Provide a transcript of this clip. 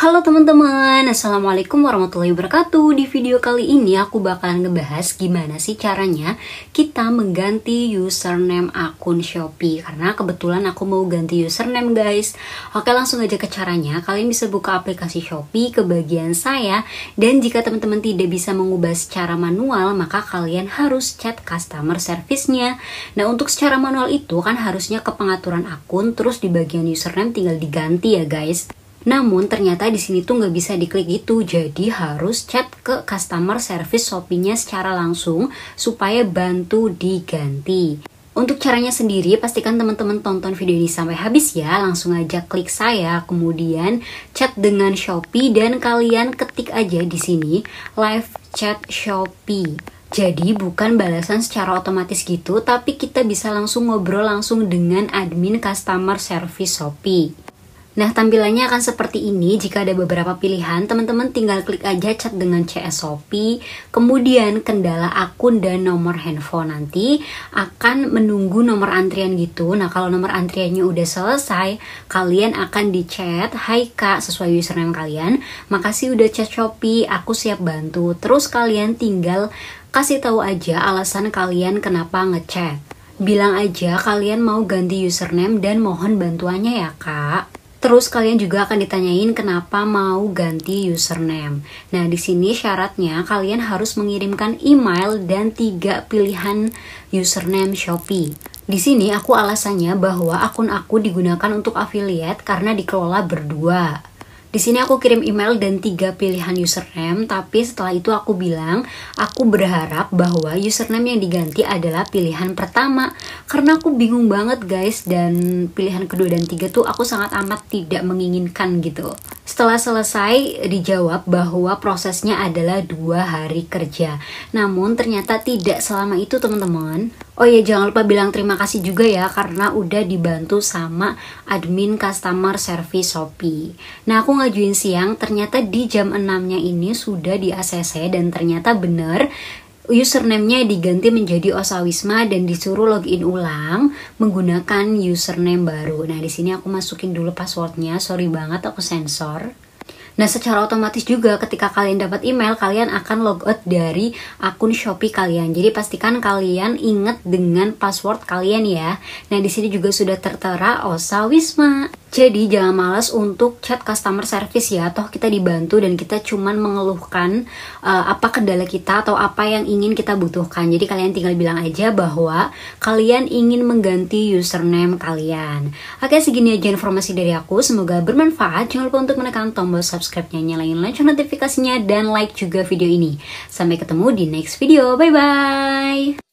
Halo teman-teman, Assalamualaikum warahmatullahi wabarakatuh Di video kali ini aku bakalan ngebahas gimana sih caranya kita mengganti username akun Shopee Karena kebetulan aku mau ganti username guys Oke langsung aja ke caranya, kalian bisa buka aplikasi Shopee ke bagian saya Dan jika teman-teman tidak bisa mengubah secara manual, maka kalian harus chat customer service-nya Nah untuk secara manual itu kan harusnya ke pengaturan akun, terus di bagian username tinggal diganti ya guys namun ternyata di sini tuh nggak bisa diklik gitu, jadi harus chat ke customer service Shopee-nya secara langsung supaya bantu diganti. Untuk caranya sendiri, pastikan teman-teman tonton video ini sampai habis ya. Langsung aja klik saya, kemudian chat dengan Shopee dan kalian ketik aja di sini live chat Shopee. Jadi bukan balasan secara otomatis gitu, tapi kita bisa langsung ngobrol langsung dengan admin customer service Shopee. Nah, tampilannya akan seperti ini. Jika ada beberapa pilihan, teman-teman tinggal klik aja chat dengan CS Shopee. Kemudian kendala akun dan nomor handphone nanti akan menunggu nomor antrian gitu. Nah, kalau nomor antriannya udah selesai, kalian akan di chat, "Hai Kak," sesuai username kalian. "Makasih udah chat Shopee, aku siap bantu." Terus kalian tinggal kasih tahu aja alasan kalian kenapa ngechat. Bilang aja kalian mau ganti username dan mohon bantuannya ya, Kak. Terus kalian juga akan ditanyain kenapa mau ganti username. Nah, di sini syaratnya kalian harus mengirimkan email dan tiga pilihan username Shopee. Di sini aku alasannya bahwa akun aku digunakan untuk affiliate karena dikelola berdua. Di sini aku kirim email dan tiga pilihan username, tapi setelah itu aku bilang, aku berharap bahwa username yang diganti adalah pilihan pertama. Karena aku bingung banget guys, dan pilihan kedua dan tiga tuh aku sangat amat tidak menginginkan gitu. Setelah selesai dijawab bahwa prosesnya adalah dua hari kerja. Namun ternyata tidak selama itu teman-teman. Oh ya jangan lupa bilang terima kasih juga ya karena udah dibantu sama admin customer service Shopee. Nah aku ngajuin siang ternyata di jam 6 nya ini sudah di ACC dan ternyata bener username-nya diganti menjadi Osawisma dan disuruh login ulang menggunakan username baru. Nah, di sini aku masukin dulu passwordnya. Sorry banget aku sensor. Nah, secara otomatis juga ketika kalian dapat email, kalian akan logout dari akun Shopee kalian. Jadi pastikan kalian ingat dengan password kalian ya. Nah, di sini juga sudah tertera Osawisma. Jadi jangan malas untuk chat customer service ya, toh kita dibantu dan kita cuman mengeluhkan uh, apa kendala kita atau apa yang ingin kita butuhkan. Jadi kalian tinggal bilang aja bahwa kalian ingin mengganti username kalian. Oke, segini aja informasi dari aku. Semoga bermanfaat. Jangan lupa untuk menekan tombol subscribe-nya, nyalain lonceng notifikasinya dan like juga video ini. Sampai ketemu di next video. Bye bye.